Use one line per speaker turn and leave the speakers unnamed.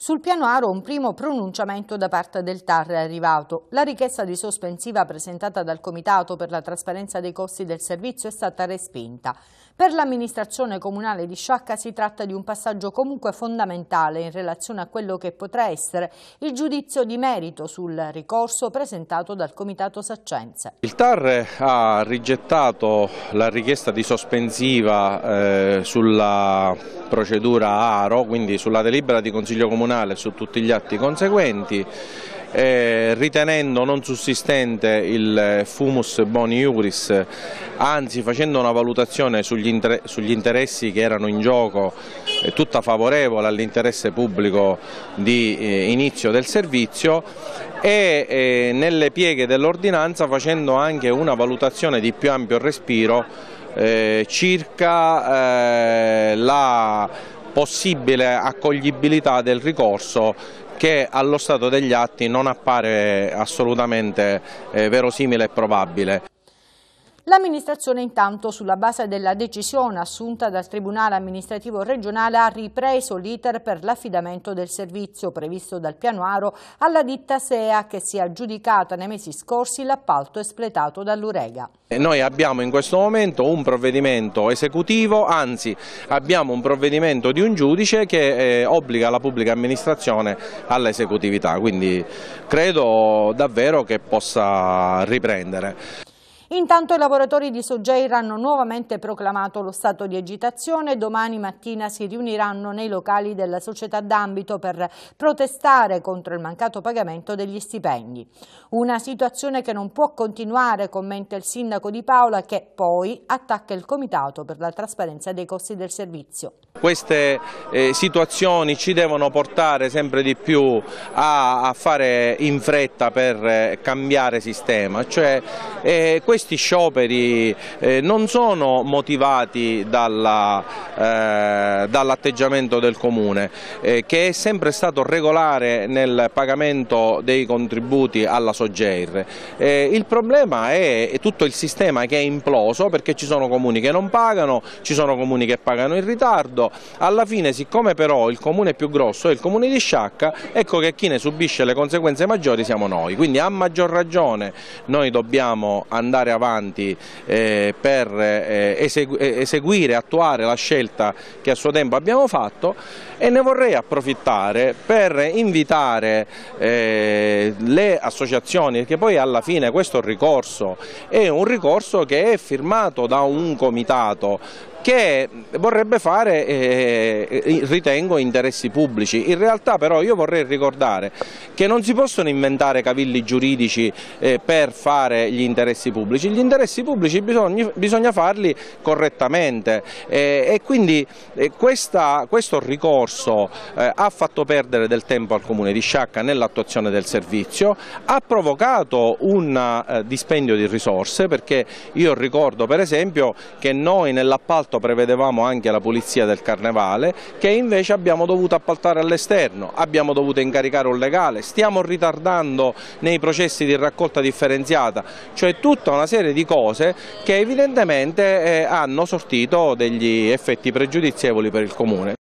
Sul piano Aro un primo pronunciamento da parte del TAR è arrivato. La richiesta di sospensiva presentata dal Comitato per la trasparenza dei costi del servizio è stata respinta. Per l'amministrazione comunale di Sciacca si tratta di un passaggio comunque fondamentale in relazione a quello che potrà essere il giudizio di merito sul ricorso presentato dal Comitato Saccense.
Il TAR ha rigettato la richiesta di sospensiva eh, sulla procedura ARO, quindi sulla delibera di Consiglio Comunale comunale su tutti gli atti conseguenti eh, ritenendo non sussistente il eh, fumus boni iuris, anzi facendo una valutazione sugli, inter sugli interessi che erano in gioco eh, tutta favorevole all'interesse pubblico di eh, inizio del servizio e eh, nelle pieghe dell'ordinanza facendo anche una valutazione di più ampio respiro eh, circa la possibile accoglibilità del ricorso che allo stato degli atti non appare assolutamente eh, verosimile e probabile.
L'amministrazione intanto sulla base della decisione assunta dal Tribunale amministrativo regionale ha ripreso l'iter per l'affidamento del servizio previsto dal Piano Aro alla ditta SEA che si è aggiudicata nei mesi scorsi l'appalto espletato dall'Urega.
Noi abbiamo in questo momento un provvedimento esecutivo, anzi abbiamo un provvedimento di un giudice che eh, obbliga la pubblica amministrazione all'esecutività, quindi credo davvero che possa riprendere.
Intanto i lavoratori di Sogeir hanno nuovamente proclamato lo stato di agitazione e domani mattina si riuniranno nei locali della società d'ambito per protestare contro il mancato pagamento degli stipendi. Una situazione che non può continuare, commenta il sindaco di Paola che poi attacca il comitato per la trasparenza dei costi del servizio.
Queste eh, situazioni ci devono portare sempre di più a, a fare in fretta per eh, cambiare sistema, cioè, eh, questi scioperi eh, non sono motivati eh, dall'atteggiamento dall del Comune eh, che è sempre stato regolare nel pagamento dei contributi alla Sogeir. Eh, il problema è tutto il sistema che è imploso perché ci sono comuni che non pagano, ci sono comuni che pagano in ritardo, alla fine siccome però il comune più grosso è il comune di Sciacca, ecco che chi ne subisce le conseguenze maggiori siamo noi, quindi a maggior ragione noi dobbiamo andare andare avanti eh, per eh, esegu eh, eseguire, attuare la scelta che a suo tempo abbiamo fatto e ne vorrei approfittare per invitare eh, le associazioni, perché poi alla fine questo ricorso è un ricorso che è firmato da un comitato che vorrebbe fare, eh, eh ritengo, interessi pubblici. In realtà però io vorrei ricordare che non si possono inventare cavilli giuridici eh, per fare gli interessi pubblici, gli interessi pubblici bisogna, bisogna farli correttamente eh, e quindi eh, questa, questo ricorso eh, ha fatto perdere del tempo al Comune di Sciacca nell'attuazione del servizio, ha provocato un dispendio di risorse perché io ricordo per esempio che noi nell'appalto appalto certo prevedevamo anche la pulizia del carnevale che invece abbiamo dovuto appaltare all'esterno, abbiamo dovuto incaricare un legale, stiamo ritardando nei processi di raccolta differenziata, cioè tutta una serie di cose che evidentemente eh, hanno sortito degli effetti pregiudizievoli per il Comune.